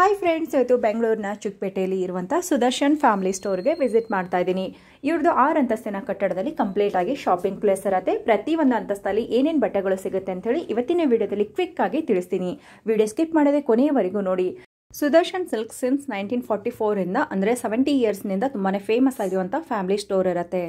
hi friends ಇವತ್ತು ಬೆಂಗಳೂರಿನ ಚಿಕ್ಕಪೇಟೆಯಲ್ಲಿ ಇರುವಂಥ ಸುದರ್ಶನ್ ಫ್ಯಾಮಿಲಿ ಸ್ಟೋರ್ಗೆ ವಿಸಿಟ್ ಮಾಡ್ತಾ ಇದ್ದೀನಿ ಇವ್ರದ್ದು ಆರು ಅಂತಸ್ತಿನ ಕಟ್ಟಡದಲ್ಲಿ ಕಂಪ್ಲೀಟ್ ಆಗಿ ಶಾಪಿಂಗ್ ಪ್ಲೇಸ್ ಇರತ್ತೆ ಪ್ರತಿ ಒಂದು ಅಂತಸ್ತಲ್ಲಿ ಏನೇನು ಬಟ್ಟೆಗಳು ಸಿಗುತ್ತೆ ಅಂತ ಹೇಳಿ ಇವತ್ತಿನ ವಿಡಿಯೋದಲ್ಲಿ ಕ್ವಿಕ್ ಆಗಿ ತಿಳಿಸ್ತೀನಿ ವಿಡಿಯೋ ಸ್ಕಿಪ್ ಮಾಡದೆ ಕೊನೆಯವರೆಗೂ ನೋಡಿ Sudarshan silk since nineteen forty ಇಂದ ಅಂದರೆ ಸೆವೆಂಟಿ ಇಯರ್ಸ್ನಿಂದ ತುಂಬಾ ಫೇಮಸ್ ಆಗಿರುವಂಥ ಫ್ಯಾಮಿಲಿ ಸ್ಟೋರ್ ಇರುತ್ತೆ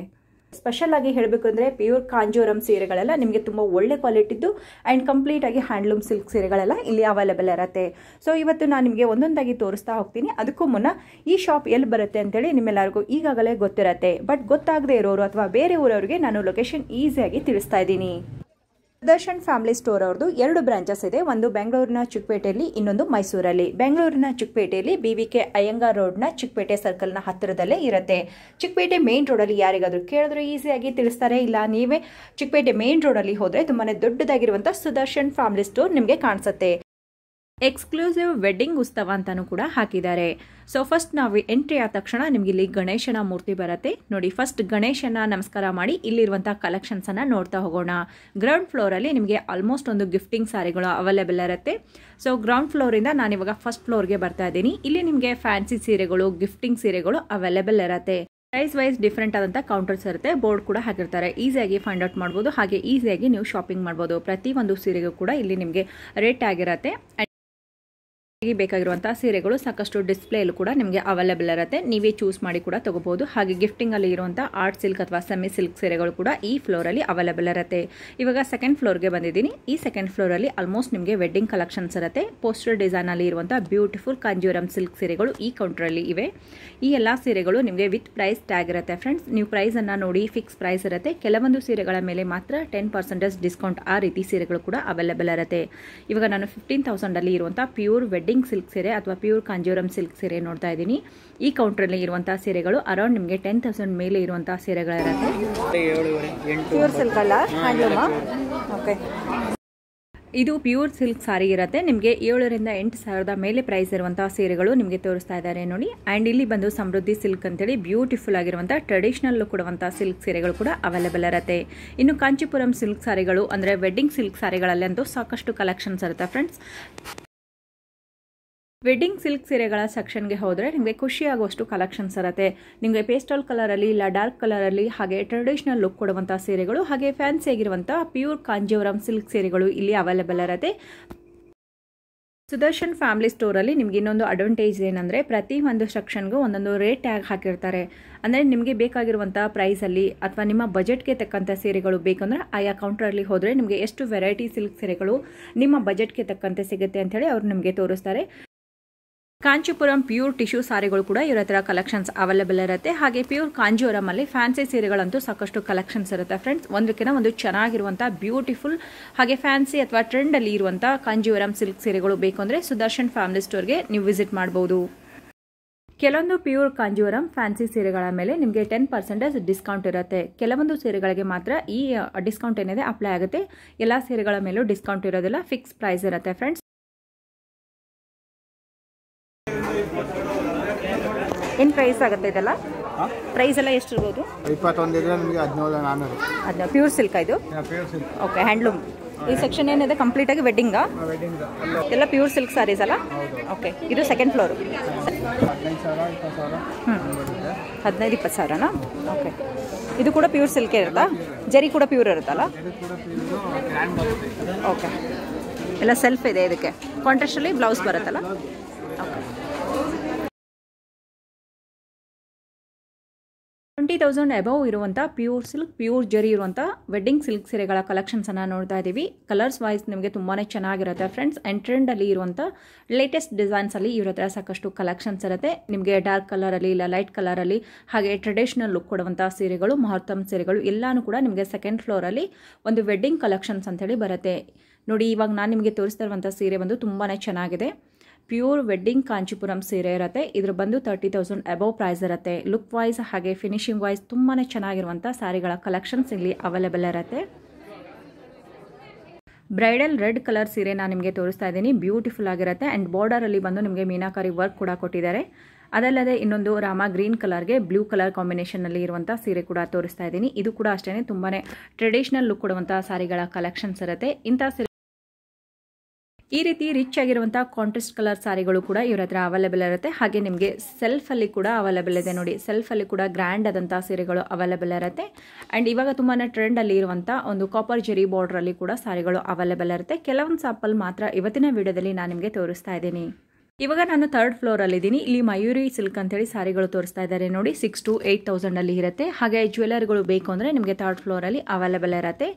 ಸ್ಪೆಷಲ್ ಆಗಿ ಹೇಳಬೇಕಂದ್ರೆ ಪ್ಯೂರ್ ಕಾಂಜೋರಂ ಸೀರೆಗಳೆಲ್ಲ ನಿಮಗೆ ತುಂಬ ಒಳ್ಳೆ ಕ್ವಾಲಿಟಿದ್ದು ಆ್ಯಂಡ್ ಕಂಪ್ಲೀಟ್ ಆಗಿ ಹ್ಯಾಂಡ್ಲೂಮ್ ಸಿಲ್ಕ್ ಸೀರೆಗಳೆಲ್ಲ ಇಲ್ಲಿ ಅವೈಲೇಬಲ್ ಇರತ್ತೆ ಸೊ ಇವತ್ತು ನಾನು ನಿಮಗೆ ಒಂದೊಂದಾಗಿ ತೋರಿಸ್ತಾ ಹೋಗ್ತೀನಿ ಅದಕ್ಕೂ ಮುನ್ನ ಈ ಶಾಪ್ ಎಲ್ಲಿ ಬರುತ್ತೆ ಅಂತೇಳಿ ನಿಮ್ಮೆಲ್ಲರಿಗೂ ಈಗಾಗಲೇ ಗೊತ್ತಿರತ್ತೆ ಬಟ್ ಗೊತ್ತಾಗದೇ ಇರೋರು ಅಥವಾ ಬೇರೆ ಊರವರಿಗೆ ನಾನು ಲೊಕೇಶನ್ ಈಸಿಯಾಗಿ ತಿಳಿಸ್ತಾ ಇದ್ದೀನಿ ದರ್ಶನ್ ಫ್ಯಾಮಿಲಿ ಸ್ಟೋರ್ ಅವ್ರದ್ದು ಎರಡು ಬ್ರಾಂಚಸ್ ಇದೆ ಒಂದು ಬೆಂಗಳೂರಿನ ಚಿಕ್ಕಪೇಟೆಯಲ್ಲಿ ಇನ್ನೊಂದು ಮೈಸೂರಲ್ಲಿ ಬೆಂಗಳೂರಿನ ಚಿಕ್ಕಪೇಟೆಯಲ್ಲಿ ಬಿ ವಿ ಕೆ ಅಯ್ಯಂಗಾರ್ ರೋಡ್ನ ಚಿಕ್ಕಪೇಟೆ ಸರ್ಕಲ್ನ ಹತ್ತಿರದಲ್ಲೇ ಇರುತ್ತೆ ಚಿಕ್ಕಪೇಟೆ ಮೇನ್ ರೋಡಲ್ಲಿ ಯಾರಿಗಾದರೂ ಕೇಳಿದ್ರೆ ಈಸಿಯಾಗಿ ತಿಳಿಸ್ತಾರೆ ಇಲ್ಲ ನೀವೇ ಚಿಕ್ಕಪೇಟೆ ಮೇನ್ ರೋಡಲ್ಲಿ ಹೋದರೆ ತುಂಬಾ ದೊಡ್ಡದಾಗಿರುವಂಥ ಸುದರ್ಶನ್ ಫ್ಯಾಮಿಲಿ ಸ್ಟೋರ್ ನಿಮಗೆ ಕಾಣಿಸುತ್ತೆ ಎಕ್ಸ್ಕ್ಲೂಸಿವ್ ವೆಡ್ಡಿಂಗ್ ಉತ್ಸವ ಅಂತಾನು ಕೂಡ ಹಾಕಿದ್ದಾರೆ ಸೊ ಫಸ್ಟ್ ನಾವು ಎಂಟ್ರಿ ಆದ ತಕ್ಷಣ ನಿಮ್ಗೆ ಇಲ್ಲಿ ಗಣೇಶನ ಮೂರ್ತಿ ಬರುತ್ತೆ ನೋಡಿ ಫಸ್ಟ್ ಗಣೇಶನ ನಮಸ್ಕಾರ ಮಾಡಿ ಕಲೆಕ್ಷನ್ಸ್ ಅನ್ನ ನೋಡ್ತಾ ಹೋಗೋಣ ಗ್ರೌಂಡ್ ಫ್ಲೋರ್ ಅಲ್ಲಿ ನಿಮಗೆ ಆಲ್ಮೋಸ್ಟ್ ಒಂದು ಗಿಫ್ಟಿಂಗ್ ಸಾರಿಗಳು ಅವೈಲೇಬಲ್ ಇರುತ್ತೆ ಸೊ ಗ್ರೌಂಡ್ ಫ್ಲೋರ್ ಇಂದ ನಾನು ಇವಾಗ ಫಸ್ಟ್ ಫ್ಲೋರ್ ಗೆ ಬರ್ತಾ ಇದ್ದೀನಿ ಇಲ್ಲಿ ನಿಮಗೆ ಫ್ಯಾನ್ಸಿ ಸೀರೆಗಳು ಗಿಫ್ಟಿಂಗ್ ಸೀರೆಗಳು ಅವೈಲೇಬಲ್ ಇರುತ್ತೆ ಪ್ರೈಸ್ ವೈಸ್ ಡಿಫ್ರೆಂಟ್ ಆದಂತ ಕೌಂಟರ್ಸ್ ಇರುತ್ತೆ ಬೋರ್ಡ್ ಕೂಡ ಹಾಕಿರ್ತಾರೆ ಈಸಿಯಾಗಿ ಫೈಂಡ್ ಔಟ್ ಮಾಡಬಹುದು ಹಾಗೆ ಈಸಿಯಾಗಿ ನೀವು ಶಾಪಿಂಗ್ ಮಾಡಬಹುದು ಪ್ರತಿ ಒಂದು ಸೀರೆಗೂ ಕೂಡ ಇಲ್ಲಿ ನಿಮಗೆ ರೇಟ್ ಆಗಿರುತ್ತೆ ಬೇಕಾಗಿರುವಂತಹ ಸೀರೆಗಳು ಸಾಕಷ್ಟು ಡಿಸ್ಪ್ಲೇಯಲ್ಲೂ ಕೂಡ ನಿಮಗೆ ಅವೈಲೇಬಲ್ ಇರುತ್ತೆ ನೀವೇ ಚೂಸ್ ಮಾಡಿ ಕೂಡ ತಗೋಬಹುದು ಹಾಗೆ ಗಿಫ್ಟಿಂಗ್ ಅಲ್ಲಿ ಇರುವಂತಹ ಆರ್ಟ್ ಸಿಲ್ಕ್ ಅಥವಾ ಸೆಮಿ ಸಿಲ್ಕ್ ಸೀರೆಗಳು ಕೂಡ ಈ ಫ್ಲೋರ್ ಅಲ್ಲಿ ಅವೈಲೇಬಲ್ ಇರುತ್ತೆ ಇವಾಗ ಸೆಕೆಂಡ್ ಫ್ಲೋರ್ಗೆ ಬಂದಿದ್ದೀನಿ ಈ ಸೆಕೆಂಡ್ ಫ್ಲೋರ್ ಅಲ್ಲಿ ಆಲ್ಮೋಸ್ಟ್ ನಿಮಗೆ ವೆಡ್ಡಿಂಗ್ ಕಲೆಕ್ಷನ್ಸ್ ಇರುತ್ತೆ ಪೋಸ್ಟರ್ ಡಿಸೈನ್ ಅಲ್ಲಿ ಇರುವಂತಹ ಬ್ಯೂಟಿಫುಲ್ ಕಾಂಜೂರಮ್ ಸಿಲ್ಕ್ ಸೀರೆಗಳು ಈ ಕೌಂಟರ್ ಅಲ್ಲಿ ಇವೆ ಈ ಎಲ್ಲ ಸೀರೆಗಳು ನಿಮಗೆ ವಿತ್ ಪ್ರೈಸ್ ಟ್ಯಾಗ್ ಇರುತ್ತೆ ಫ್ರೆಂಡ್ಸ್ ನೀವು ಪ್ರೈಸ್ ಅನ್ನ ನೋಡಿ ಫಿಕ್ಸ್ ಪ್ರೈಸ್ ಇರುತ್ತೆ ಕೆಲವೊಂದು ಸೀರೆಗಳ ಮೇಲೆ ಮಾತ್ರ ಟೆನ್ ಪರ್ಸೆಂಟೇಜ್ ಡಿಸ್ಕೌಂಟ್ ಆ ರೀತಿ ಸೀರೆಗಳು ಕೂಡ ಅವೈಲೇಬಲ್ ಇರುತ್ತೆ ಇವಾಗ ನಾನು ಫಿಫ್ಟೀನ್ ತೌಸಂಡ್ ಅಲ್ಲಿ ಇರುವಂತಹ ಪ್ಯೂರ್ ವೆಡ್ಡಿಂಗ್ ಸಿಲ್ಕ್ ಸೀರೆ ಅಥವಾ ಪ್ಯೂರ್ ಕಾಂಜೂರಂ ಸಿಲ್ಕ್ ಸೀರೆ ನೋಡ್ತಾ ಇದ್ದೀನಿ ಈ ಕೌಂಟ್ರಲ್ಲಿ ಇರುವಂತಹ ಸೀರೆಗಳು ಅರೌಂಡ್ ನಿಮಗೆ ಟೆನ್ ತೌಸಂಡ್ ಮೇಲೆ ಇರುವಂತಹ ಸೀರೆಗಳಿರುತ್ತೆ ಇದು ಪ್ಯೂರ್ ಸಿಲ್ಕ್ ಸಾರಿ ಇರುತ್ತೆ ನಿಮಗೆ ಏಳರಿಂದ ಎಂಟು ಸಾವಿರದ ಮೇಲೆ ಪ್ರೈಸ್ ಇರುವಂತಹ ಸೀರೆಗಳು ನಿಮಗೆ ತೋರಿಸ್ತಾ ಇದ್ದಾರೆ ನೋಡಿ ಅಂಡ್ ಇಲ್ಲಿ ಬಂದು ಸಮೃದ್ಧಿ ಸಿಲ್ಕ್ ಅಂತೇಳಿ ಬ್ಯೂಟಿಫುಲ್ ಆಗಿರುವಂಥ ಟ್ರೆಡಿಷನಲ್ ಕೊಡುವಂಥ ಸಿಲ್ಕ್ ಸೀರೆಗಳು ಕೂಡ ಅವೈಲೇಬಲ್ ಇರುತ್ತೆ ಇನ್ನು ಕಾಂಚಿಪುರಂ ಸಿಲ್ಕ್ ಸಾರಿಗಳು ಅಂದರೆ ವೆಡ್ಡಿಂಗ್ ಸಿಲ್ಕ್ ಸಾರಿಗಳಲ್ಲಂತೂ ಸಾಕಷ್ಟು ಕಲೆಕ್ಷನ್ಸ್ ಇರುತ್ತೆ ಫ್ರೆಂಡ್ಸ್ ವೆಡ್ಡಿಂಗ್ ಸಿಲ್ಕ್ ಸೀರೆಗಳ ಸೆಕ್ಷನ್ಗೆ ಹೋದರೆ ನಿಮಗೆ ಖುಷಿಯಾಗುವಷ್ಟು ಕಲೆಕ್ಷನ್ಸ್ ಇರುತ್ತೆ ನಿಮಗೆ ಪೇಸ್ಟಲ್ ಕಲರಲ್ಲಿ ಇಲ್ಲ ಡಾರ್ಕ್ ಕಲರಲ್ಲಿ ಹಾಗೆ ಟ್ರೆಡಿಷನಲ್ ಲುಕ್ ಕೊಡುವಂಥ ಸೀರೆಗಳು ಹಾಗೆ ಫ್ಯಾನ್ಸಿ ಆಗಿರುವಂಥ ಪ್ಯೂರ್ ಕಾಂಜೀವರಂ ಸಿಲ್ಕ್ ಸೀರೆಗಳು ಇಲ್ಲಿ ಅವೈಲೇಬಲ್ ಇರುತ್ತೆ ಸುದರ್ಶನ್ ಫ್ಯಾಮಿಲಿ ಸ್ಟೋರಲ್ಲಿ ನಿಮ್ಗೆ ಇನ್ನೊಂದು ಅಡ್ವಾಂಟೇಜ್ ಏನಂದರೆ ಪ್ರತಿ ಒಂದು ಸೆಕ್ಷನ್ಗೂ ಒಂದೊಂದು ರೇಟ್ ಟ್ಯಾಗ್ ಹಾಕಿರ್ತಾರೆ ಅಂದರೆ ನಿಮಗೆ ಬೇಕಾಗಿರುವಂಥ ಪ್ರೈಸಲ್ಲಿ ಅಥವಾ ನಿಮ್ಮ ಬಜೆಟ್ಗೆ ತಕ್ಕಂಥ ಸೀರೆಗಳು ಬೇಕಂದ್ರೆ ಆಯಾ ಕೌಂಟ್ರಲ್ಲಿ ಹೋದರೆ ನಿಮಗೆ ಎಷ್ಟು ವೆರೈಟಿ ಸಿಲ್ಕ್ ಸೀರೆಗಳು ನಿಮ್ಮ ಬಜೆಟ್ಗೆ ತಕ್ಕಂತೆ ಸಿಗುತ್ತೆ ಅಂಥೇಳಿ ಅವ್ರು ನಿಮಗೆ ತೋರಿಸ್ತಾರೆ ಕಾಂಚಿಪುರಂ ಪ್ಯೂರ್ ಟಿಶ್ಯೂ ಸಾರಿಗಳು ಕೂಡ ಇವ್ರ ಹತ್ರ ಕಲೆಕ್ಷನ್ಸ್ ಅವೈಲೇಬಲ್ ಇರುತ್ತೆ ಹಾಗೆ ಪ್ಯೂರ್ ಅಲ್ಲಿ ಫ್ಯಾನ್ಸಿ ಸೀರೆಗಳಂತೂ ಸಾಕಷ್ಟು ಕಲೆಕ್ಷನ್ಸ್ ಇರುತ್ತೆ ಫ್ರೆಂಡ್ಸ್ ಒಂದಕ್ಕಿಂತ ಒಂದು ಚೆನ್ನಾಗಿರುವಂಥ ಬ್ಯೂಟಿಫುಲ್ ಹಾಗೆ ಫ್ಯಾನ್ಸಿ ಅಥವಾ ಟ್ರೆಂಡಲ್ಲಿ ಇರುವಂತಹ ಕಾಂಜಿವರಂ ಸಿಲ್ಕ್ ಸೀರೆಗಳು ಬೇಕು ಅಂದರೆ ಸುದರ್ಶನ್ ಫ್ಯಾಮಿಲಿ ಸ್ಟೋರ್ಗೆ ನೀವು ವಿಸಿಟ್ ಮಾಡಬಹುದು ಕೆಲವೊಂದು ಪ್ಯೂರ್ ಕಾಂಜಿವರಂ ಫ್ಯಾನ್ಸಿ ಸೀರೆಗಳ ಮೇಲೆ ನಿಮಗೆ ಟೆನ್ ಪರ್ಸೆಂಟೇಜ್ ಡಿಸ್ಕೌಂಟ್ ಇರುತ್ತೆ ಕೆಲವೊಂದು ಸೀರೆಗಳಿಗೆ ಮಾತ್ರ ಈ ಡಿಸ್ಕೌಂಟ್ ಏನಿದೆ ಅಪ್ಲೈ ಆಗುತ್ತೆ ಎಲ್ಲ ಸೀರೆಗಳ ಮೇಲೂ ಡಿಸ್ಕೌಂಟ್ ಇರೋದಿಲ್ಲ ಫಿಕ್ಸ್ ಪ್ರೈಸ್ ಇರುತ್ತೆ ಫ್ರೆಂಡ್ಸ್ ಏನು ಪ್ರೈಸ್ ಆಗುತ್ತೆ ಇದೆಲ್ಲ ಪ್ರೈಸ್ ಎಲ್ಲ ಎಷ್ಟಿರ್ಬೋದು ಇಪ್ಪತ್ತೊಂದು ಪ್ಯೂರ್ ಸಿಲ್ಕ್ ಇದು ಓಕೆ ಹ್ಯಾಂಡ್ಲೂಮ್ ಈ ಸೆಕ್ಷನ್ ಏನಿದೆ ಕಂಪ್ಲೀಟ್ ಆಗಿ ಎಲ್ಲ ಪ್ಯೂರ್ ಸಿಲ್ಕ್ ಸ್ಯಾರೀಸ್ ಅಲ್ಲ ಓಕೆ ಇದು ಸೆಕೆಂಡ್ ಫ್ಲೋರು ಹದಿನೈದು ಇಪ್ಪತ್ತು ಸಾವಿರನಾ ಓಕೆ ಇದು ಕೂಡ ಪ್ಯೂರ್ ಸಿಲ್ಕ್ ಇರುತ್ತಾ ಜರಿ ಕೂಡ ಪ್ಯೂರ್ ಇರುತ್ತಲ್ಲ ಓಕೆ ಎಲ್ಲ ಸೆಲ್ಫ್ ಇದೆ ಇದಕ್ಕೆ ಅಲ್ಲಿ ಬ್ಲೌಸ್ ಬರುತ್ತಲ್ಲ ಓಕೆ ತೌಸಂಡ್ ಅಬೌವ್ ಇರುವಂಥ ಪ್ಯೂರ್ ಸಿಲ್ಕ್ ಪ್ಯೂರ್ ಜರಿ ಇರುವಂಥ ವೆಡ್ಡಿಂಗ್ ಸಿಲ್ಕ್ ಸೀರೆಗಳ ಕಲೆಕ್ಷನ್ಸನ್ನು ನೋಡ್ತಾ ಇದ್ದೀವಿ ಕಲರ್ಸ್ ವೈಸ್ ನಿಮಗೆ ತುಂಬಾ ಚೆನ್ನಾಗಿರುತ್ತೆ ಫ್ರೆಂಡ್ಸ್ ಆ್ಯಂಡ್ ಟ್ರೆಂಡಲ್ಲಿ ಇರುವಂಥ ಲೇಟೆಸ್ಟ್ ಡಿಸೈನ್ಸಲ್ಲಿ ಇವ್ರ ಹತ್ರ ಸಾಕಷ್ಟು ಕಲೆಕ್ಷನ್ಸ್ ಇರುತ್ತೆ ನಿಮಗೆ ಡಾರ್ಕ್ ಕಲರಲ್ಲಿ ಇಲ್ಲ ಲೈಟ್ ಕಲರಲ್ಲಿ ಹಾಗೆ ಟ್ರೆಡಿಷನಲ್ ಲುಕ್ ಕೊಡುವಂಥ ಸೀರೆಗಳು ಮಹರ್ತಮ್ ಸೀರೆಗಳು ಎಲ್ಲಾನು ಕೂಡ ನಿಮಗೆ ಸೆಕೆಂಡ್ ಫ್ಲೋರಲ್ಲಿ ಒಂದು ವೆಡ್ಡಿಂಗ್ ಕಲೆಕ್ಷನ್ಸ್ ಅಂತೇಳಿ ಬರುತ್ತೆ ನೋಡಿ ಇವಾಗ ನಾನು ನಿಮಗೆ ತೋರಿಸ್ತಾ ಇರುವಂಥ ಸೀರೆ ಬಂದು ತುಂಬಾ ಚೆನ್ನಾಗಿದೆ ಪ್ಯೂರ್ ವೆಡ್ಡಿಂಗ್ ಕಾಂಚಿಪುರಂ ಸೀರೆ ಇರುತ್ತೆ ಇದ್ರ ಬಂದು ತರ್ಟಿ ತೌಸಂಡ್ ಅಬೌವ್ ಪ್ರೈಸ್ ಇರುತ್ತೆ ಲುಕ್ ವೈಸ್ ಹಾಗೆ ಫಿನಿಶಿಂಗ್ ವೈಸ್ ತುಂಬಾ ಚೆನ್ನಾಗಿರುವಂಥ ಸ್ಯಾರಿಗಳ ಕಲೆಕ್ಷನ್ಸ್ ಇಲ್ಲಿ ಅವೈಲೇಬಲ್ ಇರುತ್ತೆ ಬ್ರೈಡಲ್ ರೆಡ್ ಕಲರ್ ಸೀರೆ ನಾನು ನಿಮಗೆ ತೋರಿಸ್ತಾ ಇದ್ದೀನಿ ಬ್ಯೂಟಿಫುಲ್ ಆಗಿರುತ್ತೆ ಅಂಡ್ ಬಾರ್ಡರ್ ಅಲ್ಲಿ ಬಂದು ನಿಮಗೆ ಮೀನಾಕಾರಿ ವರ್ಕ್ ಕೂಡ ಕೊಟ್ಟಿದ್ದಾರೆ ಅದಲ್ಲದೆ ಇನ್ನೊಂದು ರಾಮ ಗ್ರೀನ್ ಕಲರ್ಗೆ ಬ್ಲೂ ಕಲರ್ ಕಾಂಬಿನೇಷನ್ ಅಲ್ಲಿ ಇರುವಂಥ ಸೀರೆ ಕೂಡ ತೋರಿಸ್ತಾ ಇದ್ದೀನಿ ಇದು ಕೂಡ ಅಷ್ಟೇ ತುಂಬಾನೇ ಟ್ರೆಡಿಷನಲ್ ಲುಕ್ ಕೊಡುವಂತಹ ಸಾರಿಗಳ ಕಲೆಕ್ಷನ್ಸ್ ಇರುತ್ತೆ ಇಂಥ ಈ ರೀತಿ ರಿಚ್ ಆಗಿರುವಂಥ ಕಾಂಟ್ರೆಸ್ಟ್ ಕಲರ್ ಸಾರಿಗಳು ಕೂಡ ಇವ್ರ ಹತ್ರ ಅವೈಲೇಬಲ್ ಇರುತ್ತೆ ಹಾಗೆ ನಿಮಗೆ ಸೆಲ್ಫಲ್ಲಿ ಕೂಡ ಅವೈಲೇಬಲ್ ಇದೆ ನೋಡಿ ಸೆಲ್ಫಲ್ಲಿ ಕೂಡ ಗ್ರ್ಯಾಂಡ್ ಆದಂಥ ಸೀರೆಗಳು ಅವೈಲೇಬಲ್ ಇರುತ್ತೆ ಆ್ಯಂಡ್ ಇವಾಗ ತುಂಬಾ ಟ್ರೆಂಡಲ್ಲಿ ಇರುವಂಥ ಒಂದು ಕಾಪರ್ ಜೆರಿ ಬಾರ್ಡ್ರಲ್ಲಿ ಕೂಡ ಸಾರಿಗಳು ಅವೈಲೇಬಲ್ ಇರುತ್ತೆ ಕೆಲವೊಂದು ಸಾಂಪಲ್ ಮಾತ್ರ ಇವತ್ತಿನ ವಿಡಿಯೋದಲ್ಲಿ ನಾನು ನಿಮಗೆ ತೋರಿಸ್ತಾ ಇದ್ದೀನಿ ಇವಾಗ ನಾನು ಥರ್ಡ್ ಫ್ಲೋರಲ್ಲಿ ಇದ್ದೀನಿ ಇಲ್ಲಿ ಮಯೂರಿ ಸಿಲ್ಕ್ ಅಂತೇಳಿ ಸಾರಿಗಳು ತೋರಿಸ್ತಾ ಇದ್ದಾರೆ ನೋಡಿ ಸಿಕ್ಸ್ ಟು ಏಯ್ಟ್ ತೌಸಂಡಲ್ಲಿ ಇರುತ್ತೆ ಹಾಗೆ ಜ್ಯುವೆಲರ್ಗಳು ಬೇಕು ಅಂದರೆ ನಿಮಗೆ ಥರ್ಡ್ ಫ್ಲೋರಲ್ಲಿ ಅವೈಲೇಬಲ್ ಇರುತ್ತೆ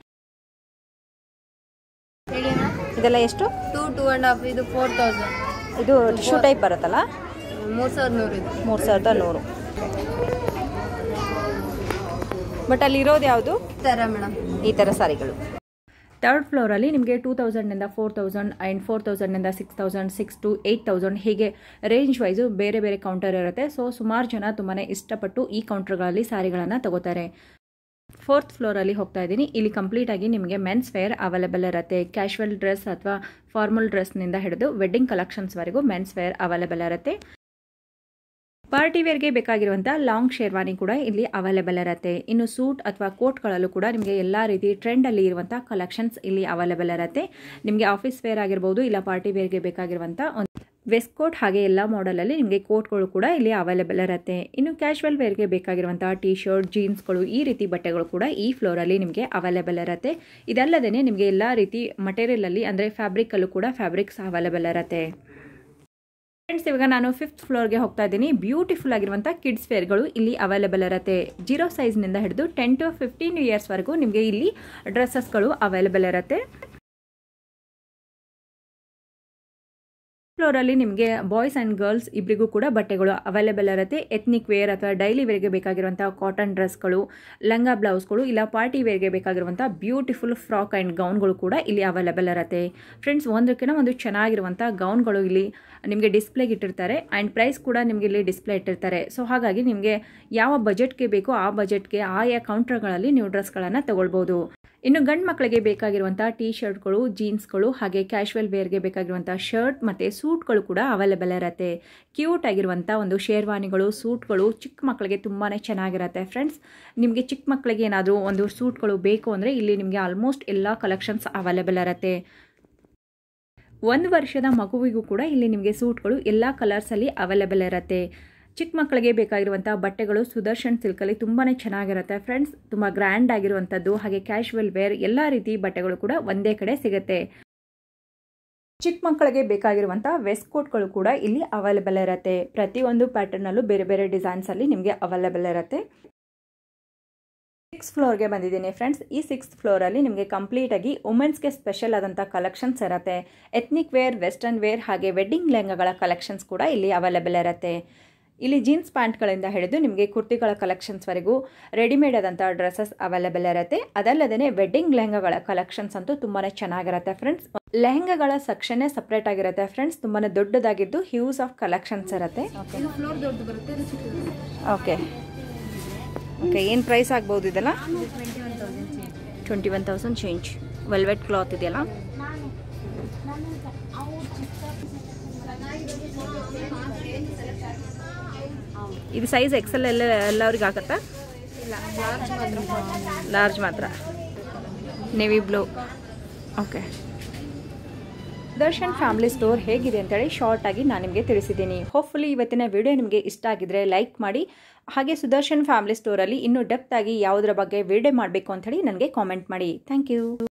ಇದೆಲ್ಲ ಎಷ್ಟು ಟೂ ಟೂ ಆ್ಯಂಡ್ ಹಾಫ್ ಇದು ಫೋರ್ ತೌಸಂಡ್ ಇದು ಟಿಶ್ಯೂ ಟೈಪ್ ಬರುತ್ತಲ್ಲ ಮೂರು ಸಾವಿರದ ನೂರು ಇದು ಮೂರು ಸಾವಿರದ ನೂರು ಬಟ್ ಅಲ್ಲಿ ಇರೋದು ಯಾವುದು ಥರ ಮೇಡಮ್ ಈ ಥರ ಸಾರಿಗಳು ಥರ್ಡ್ ಫ್ಲೋರಲ್ಲಿ ನಿಮಗೆ ಟೂ ತೌಸಂಡ್ನಿಂದ ಫೋರ್ ತೌಸಂಡ್ ಆ್ಯಂಡ್ ಫೋರ್ ತೌಸಂಡ್ನಿಂದ six thousand six to eight thousand ಹೀಗೆ ರೇಂಜ್ ವೈಸು ಬೇರೆ ಬೇರೆ ಕೌಂಟರ್ ಇರುತ್ತೆ ಸೊ ಸುಮಾರು ಜನ ತುಂಬಾ ಇಷ್ಟಪಟ್ಟು ಈ ಕೌಂಟರ್ಗಳಲ್ಲಿ ಸ್ಯಾರಿಗಳನ್ನು ತಗೋತಾರೆ ಫೋರ್ತ್ ಫ್ಲೋರಲ್ಲಿ ಹೋಗ್ತಾ ಇದ್ದೀನಿ ಇಲ್ಲಿ ಕಂಪ್ಲೀಟ್ ಆಗಿ ನಿಮಗೆ ಮೆನ್ಸ್ ವೇರ್ ಅವೈಲೇಬಲ್ ಇರುತ್ತೆ ಕ್ಯಾಶುವಲ್ ಡ್ರೆಸ್ ಅಥವಾ ಫಾರ್ಮಲ್ ಡ್ರೆಸ್ನಿಂದ ಹಿಡಿದು ವೆಡ್ಡಿಂಗ್ ಕಲೆಕ್ಷನ್ಸ್ವರೆಗೂ ಮೆನ್ಸ್ ವೇರ್ ಅವೈಲೇಬಲ್ ಇರುತ್ತೆ ಪಾರ್ಟಿ ಗೆ ಬೇಕಾಗಿರುವಂಥ ಲಾಂಗ್ ಶೇರ್ವಾನಿ ಕೂಡ ಇಲ್ಲಿ ಅವೈಲೇಬಲ್ ಇರುತ್ತೆ ಇನ್ನು ಸೂಟ್ ಅಥವಾ ಕೋಟ್ಗಳಲ್ಲೂ ಕೂಡ ನಿಮಗೆ ಎಲ್ಲ ರೀತಿ ಟ್ರೆಂಡಲ್ಲಿ ಇರುವಂಥ ಕಲೆಕ್ಷನ್ಸ್ ಇಲ್ಲಿ ಅವೈಲೇಬಲ್ ಇರುತ್ತೆ ನಿಮಗೆ ಆಫೀಸ್ ವೇರ್ ಆಗಿರ್ಬೋದು ಇಲ್ಲ ಪಾರ್ಟಿ ವೇರ್ಗೆ ಬೇಕಾಗಿರುವಂಥ ವೆಸ್ಟ್ ಕೋಟ್ ಹಾಗೆ ಎಲ್ಲ ಮಾಡಲಲ್ಲಿ ನಿಮಗೆ ಕೋಟ್ಗಳು ಕೂಡ ಇಲ್ಲಿ ಅವೈಲೇಬಲ್ ಇರುತ್ತೆ ಇನ್ನು ಕ್ಯಾಶುವಲ್ ವೇರ್ಗೆ ಬೇಕಾಗಿರುವಂತಹ ಟಿ ಶರ್ಟ್ ಜೀನ್ಸ್ಗಳು ಈ ರೀತಿ ಬಟ್ಟೆಗಳು ಕೂಡ ಈ ಫ್ಲೋರಲ್ಲಿ ನಿಮಗೆ ಅವೈಲೇಬಲ್ ಇರುತ್ತೆ ಇದಲ್ಲದೇ ನಿಮಗೆ ಎಲ್ಲ ರೀತಿ ಮಟೀರಿಯಲಲ್ಲಿ ಅಂದರೆ ಫ್ಯಾಬ್ರಿಕಲ್ಲೂ ಕೂಡ ಫ್ಯಾಬ್ರಿಕ್ಸ್ ಅವೈಲೇಬಲ್ ಇರುತ್ತೆ ಫ್ರೆಂಡ್ಸ್ ಇವಾಗ ನಾನು ಫಿಫ್ತ್ ಫ್ಲೋರ್ಗೆ ಹೋಗ್ತಾ ಇದ್ದೀನಿ ಬ್ಯೂಟಿಫುಲ್ ಆಗಿರುವಂಥ ಕಿಡ್ಸ್ ವೇರ್ಗಳು ಇಲ್ಲಿ ಅವೈಲೇಬಲ್ ಇರುತ್ತೆ ಜೀರೋ ಸೈಜ್ನಿಂದ ಹಿಡಿದು ಟೆನ್ ಟು ಫಿಫ್ಟೀನ್ ಇಯರ್ಸ್ವರೆಗೂ ನಿಮಗೆ ಇಲ್ಲಿ ಡ್ರೆಸ್ಸಸ್ಗಳು ಅವೈಲೇಬಲ್ ಇರುತ್ತೆ ಫ್ಲೋರಲ್ಲಿ ನಿಮಗೆ ಬಾಯ್ಸ್ ಅಂಡ್ ಗರ್ಲ್ಸ್ ಇಬ್ಬರಿಗೂ ಕೂಡ ಬಟ್ಟೆಗಳು ಅವೈಲೇಬಲ್ ಇರುತ್ತೆ ಎತ್ನಿಕ್ ವೇರ್ ಅಥವಾ ಡೈಲಿ ವೇರ್ಗೆ ಬೇಕಾಗಿರುವಂತಹ ಕಾಟನ್ ಡ್ರೆಸ್ಗಳು ಲಂಗ ಬ್ಲೌಸ್ಗಳು ಇಲ್ಲ ಪಾರ್ಟಿ ವೇರ್ಗೆ ಬೇಕಾಗಿರುವಂತಹ ಬ್ಯೂಟಿಫುಲ್ ಫ್ರಾಕ್ ಆ್ಯಂಡ್ ಗೌನ್ಗಳು ಕೂಡ ಇಲ್ಲಿ ಅವೈಲೇಬಲ್ ಇರುತ್ತೆ ಫ್ರೆಂಡ್ಸ್ ಒಂದಕ್ಕಿಂತ ಒಂದು ಚೆನ್ನಾಗಿರುವಂಥ ಗೌನ್ಗಳು ಇಲ್ಲಿ ನಿಮಗೆ ಡಿಸ್ಪ್ಲೇಗೆ ಇಟ್ಟಿರ್ತಾರೆ ಆ್ಯಂಡ್ ಪ್ರೈಸ್ ಕೂಡ ನಿಮಗೆ ಇಲ್ಲಿ ಡಿಸ್ಪ್ಲೇ ಇಟ್ಟಿರ್ತಾರೆ ಸೊ ಹಾಗಾಗಿ ನಿಮಗೆ ಯಾವ ಬಜೆಟ್ಗೆ ಬೇಕೋ ಆ ಬಜೆಟ್ಗೆ ಆಯಾ ಕೌಂಟರ್ಗಳಲ್ಲಿ ನೀವು ಡ್ರೆಸ್ಗಳನ್ನು ತಗೊಳ್ಬೋದು ಇನ್ನು ಗಂಡು ಮಕ್ಕಳಿಗೆ ಬೇಕಾಗಿರುವಂಥ ಟೀ ಶರ್ಟ್ಗಳು ಜೀನ್ಸ್ಗಳು ಹಾಗೆ ಕ್ಯಾಶುವಲ್ ವೇರ್ಗೆ ಬೇಕಾಗಿರುವಂಥ ಶರ್ಟ್ ಮತ್ತು ಸೂಟ್ಗಳು ಕೂಡ ಅವೈಲೇಬಲ್ ಇರುತ್ತೆ ಕ್ಯೂಟ್ ಆಗಿರುವಂಥ ಒಂದು ಶೇರ್ವಾನಿಗಳು ಸೂಟ್ಗಳು ಚಿಕ್ಕ ಮಕ್ಕಳಿಗೆ ತುಂಬಾ ಚೆನ್ನಾಗಿರುತ್ತೆ ಫ್ರೆಂಡ್ಸ್ ನಿಮಗೆ ಚಿಕ್ಕ ಮಕ್ಕಳಿಗೆ ಏನಾದರೂ ಒಂದು ಸೂಟ್ಗಳು ಬೇಕು ಅಂದರೆ ಇಲ್ಲಿ ನಿಮಗೆ ಆಲ್ಮೋಸ್ಟ್ ಎಲ್ಲ ಕಲೆಕ್ಷನ್ಸ್ ಅವೈಲೇಬಲ್ ಇರುತ್ತೆ ಒಂದು ವರ್ಷದ ಮಗುವಿಗೂ ಕೂಡ ಇಲ್ಲಿ ನಿಮಗೆ ಸೂಟ್ಗಳು ಎಲ್ಲ ಕಲರ್ಸಲ್ಲಿ ಅವೈಲೇಬಲ್ ಇರುತ್ತೆ ಚಿಕ್ಕ ಮಕ್ಕಳಿಗೆ ಬೇಕಾಗಿರುವಂಥ ಬಟ್ಟೆಗಳು ಸುದರ್ಶನ್ ಸಿಲ್ಕಲ್ಲಿ ತುಂಬಾ ಚೆನ್ನಾಗಿರುತ್ತೆ ಫ್ರೆಂಡ್ಸ್ ತುಂಬ ಗ್ರ್ಯಾಂಡ್ ಆಗಿರುವಂಥದ್ದು ಹಾಗೆ ಕ್ಯಾಶುವಲ್ ವೇರ್ ಎಲ್ಲ ರೀತಿ ಬಟ್ಟೆಗಳು ಕೂಡ ಒಂದೇ ಕಡೆ ಸಿಗುತ್ತೆ ಚಿಕ್ಕ ಮಕ್ಕಳಿಗೆ ಬೇಕಾಗಿರುವಂಥ ವೆಸ್ಟ್ ಕೋಟ್ಗಳು ಕೂಡ ಇಲ್ಲಿ ಅವೈಲೇಬಲ್ ಇರುತ್ತೆ ಪ್ರತಿಯೊಂದು ಪ್ಯಾಟರ್ನಲ್ಲೂ ಬೇರೆ ಬೇರೆ ಡಿಸೈನ್ಸಲ್ಲಿ ನಿಮಗೆ ಅವೈಲೇಬಲ್ ಇರುತ್ತೆ ಸಿಕ್ಸ್ ಫ್ಲೋರ್ಗೆ ಬಂದಿದ್ದೀನಿ ಫ್ರೆಂಡ್ಸ್ ಈ ಸಿಕ್ಸ್ ಫ್ಲೋರಲ್ಲಿ ನಿಮಗೆ ಕಂಪ್ಲೀಟಾಗಿ ವುಮೆನ್ಸ್ಗೆ ಸ್ಪೆಷಲ್ ಆದಂಥ ಕಲೆಕ್ಷನ್ಸ್ ಇರುತ್ತೆ ಎತ್ನಿಕ್ ವೇರ್ ವೆಸ್ಟರ್ನ್ ವೇರ್ ಹಾಗೆ ವೆಡ್ಡಿಂಗ್ ಲೆಹಂಗಾಗಳ ಕಲೆಕ್ಷನ್ಸ್ ಕೂಡ ಇಲ್ಲಿ ಅವೈಲೇಬಲ್ ಇರುತ್ತೆ ಇಲ್ಲಿ ಜೀನ್ಸ್ ಪ್ಯಾಂಟ್ಗಳಿಂದ ಹಿಡಿದು ನಿಮಗೆ ಕುರ್ತಿಗಳ ಕಲೆಕ್ಷನ್ಸ್ವರೆಗೂ ರೆಡಿಮೇಡ್ ಆದಂಥ ಡ್ರೆಸ್ಸಸ್ ಅವೈಲೇಬಲ್ ಇರುತ್ತೆ ಅದಲ್ಲದೆ ವೆಡ್ಡಿಂಗ್ ಲೆಹಂಗಾಗಳ ಕಲೆಕ್ಷನ್ಸ್ ಅಂತೂ ತುಂಬಾ ಚೆನ್ನಾಗಿರುತ್ತೆ ಫ್ರೆಂಡ್ಸ್ ಲೆಹಂಗಾಗಳ ಸೆಕ್ಷನ್ನೇ ಸಪ್ರೇಟ್ ಆಗಿರುತ್ತೆ ಫ್ರೆಂಡ್ಸ್ ತುಂಬಾ ದೊಡ್ಡದಾಗಿದ್ದು ಹ್ಯೂಸ್ ಆಫ್ ಕಲೆಕ್ಷನ್ಸ್ ಇರುತ್ತೆ ಓಕೆ ಓಕೆ ಏನು ಪ್ರೈಸ್ ಆಗ್ಬೋದು ಇದೆಲ್ಲ twenty one thousand change velvet cloth ಇದೆಯಲ್ಲ ಇದು ಸೈಜ್ ಎಕ್ಸೆಲ್ ಎಲ್ಲ ಎಲ್ಲವ್ರಿಗೆ ಲಾರ್ಜ್ ಮಾತ್ರ navy blue okay Darshan family store ಹೇಗಿದೆ ಅಂತೇಳಿ ಶಾರ್ಟ್ ಆಗಿ ನಾನು ನಿಮಗೆ ತಿಳಿಸಿದ್ದೀನಿ ಹೋಪ್ಫುಲಿ ಇವತ್ತಿನ ವಿಡಿಯೋ ನಿಮಗೆ ಇಷ್ಟ ಆಗಿದ್ರೆ ಲೈಕ್ ಮಾಡಿ ಹಾಗೆ ಸುದರ್ಶನ್ ಫ್ಯಾಮಿಲಿ ಸ್ಟೋರಲ್ಲಿ ಇನ್ನೂ ಡೆಪ್ತ್ ಆಗಿ ಯಾವುದರ ಬಗ್ಗೆ ವಿಡಿಯೋ ಮಾಡಬೇಕು ಅಂಥೇಳಿ ನನಗೆ ಕಾಮೆಂಟ್ ಮಾಡಿ ಥ್ಯಾಂಕ್ ಯು